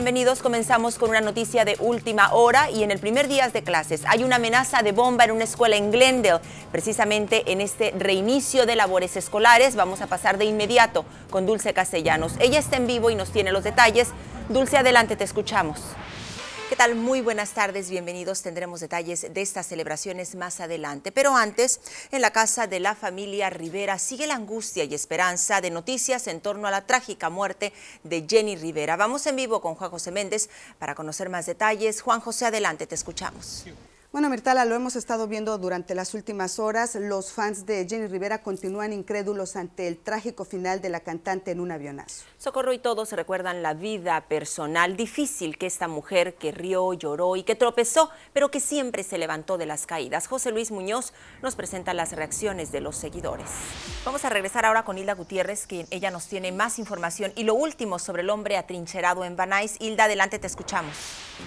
bienvenidos. Comenzamos con una noticia de última hora y en el primer día de clases hay una amenaza de bomba en una escuela en Glendale. Precisamente en este reinicio de labores escolares vamos a pasar de inmediato con Dulce Castellanos. Ella está en vivo y nos tiene los detalles. Dulce, adelante, te escuchamos. ¿Qué tal? Muy buenas tardes, bienvenidos. Tendremos detalles de estas celebraciones más adelante. Pero antes, en la casa de la familia Rivera sigue la angustia y esperanza de noticias en torno a la trágica muerte de Jenny Rivera. Vamos en vivo con Juan José Méndez para conocer más detalles. Juan José, adelante, te escuchamos. Bueno, Mirtala, lo hemos estado viendo durante las últimas horas. Los fans de Jenny Rivera continúan incrédulos ante el trágico final de la cantante en un avionazo. Socorro y todos recuerdan la vida personal difícil que esta mujer que rió, lloró y que tropezó, pero que siempre se levantó de las caídas. José Luis Muñoz nos presenta las reacciones de los seguidores. Vamos a regresar ahora con Hilda Gutiérrez, quien ella nos tiene más información y lo último sobre el hombre atrincherado en Banais. Hilda, adelante, te escuchamos.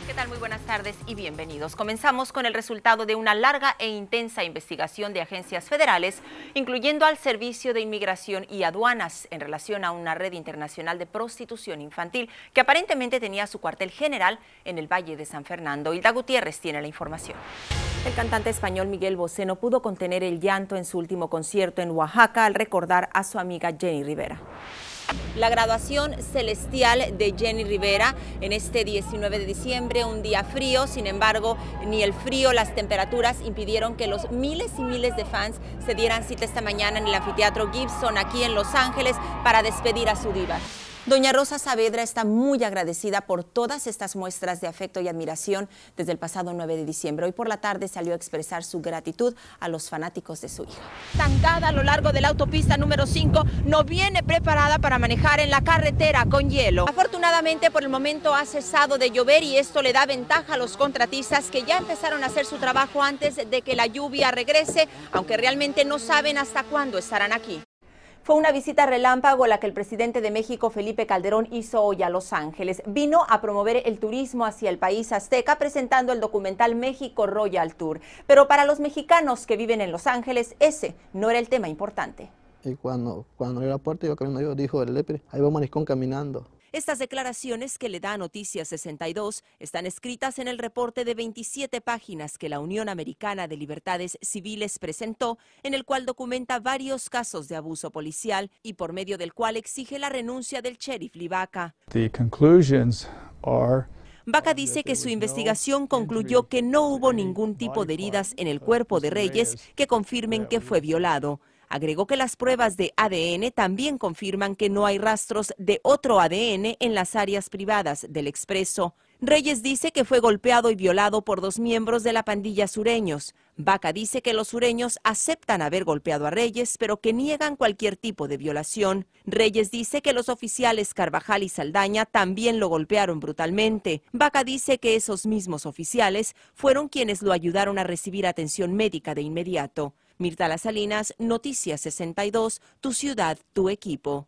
¿Qué tal? Muy buenas tardes y bienvenidos. Comenzamos con el resultado de una larga e intensa investigación de agencias federales, incluyendo al Servicio de Inmigración y Aduanas, en relación a una red internacional de prostitución infantil que aparentemente tenía su cuartel general en el Valle de San Fernando. Hilda Gutiérrez tiene la información. El cantante español Miguel Bosé no pudo contener el llanto en su último concierto en Oaxaca al recordar a su amiga Jenny Rivera. La graduación celestial de Jenny Rivera en este 19 de diciembre, un día frío, sin embargo, ni el frío, las temperaturas impidieron que los miles y miles de fans se dieran cita esta mañana en el anfiteatro Gibson aquí en Los Ángeles para despedir a su diva. Doña Rosa Saavedra está muy agradecida por todas estas muestras de afecto y admiración desde el pasado 9 de diciembre. Hoy por la tarde salió a expresar su gratitud a los fanáticos de su hija. Tancada a lo largo de la autopista número 5, no viene preparada para manejar en la carretera con hielo. Afortunadamente por el momento ha cesado de llover y esto le da ventaja a los contratistas que ya empezaron a hacer su trabajo antes de que la lluvia regrese, aunque realmente no saben hasta cuándo estarán aquí. Fue una visita relámpago la que el presidente de México, Felipe Calderón, hizo hoy a Los Ángeles. Vino a promover el turismo hacia el país azteca presentando el documental México Royal Tour. Pero para los mexicanos que viven en Los Ángeles, ese no era el tema importante. Y cuando, cuando abrió la puerta, yo caminando, dijo el lepre, ahí va un mariscón caminando. Estas declaraciones que le da Noticias 62 están escritas en el reporte de 27 páginas que la Unión Americana de Libertades Civiles presentó, en el cual documenta varios casos de abuso policial y por medio del cual exige la renuncia del sheriff Livaca. Vaca dice que su investigación concluyó que no hubo ningún tipo de heridas en el cuerpo de Reyes que confirmen que fue violado. Agregó que las pruebas de ADN también confirman que no hay rastros de otro ADN en las áreas privadas del expreso. Reyes dice que fue golpeado y violado por dos miembros de la pandilla sureños. Vaca dice que los sureños aceptan haber golpeado a Reyes, pero que niegan cualquier tipo de violación. Reyes dice que los oficiales Carvajal y Saldaña también lo golpearon brutalmente. Vaca dice que esos mismos oficiales fueron quienes lo ayudaron a recibir atención médica de inmediato las Salinas, Noticias 62, tu ciudad, tu equipo.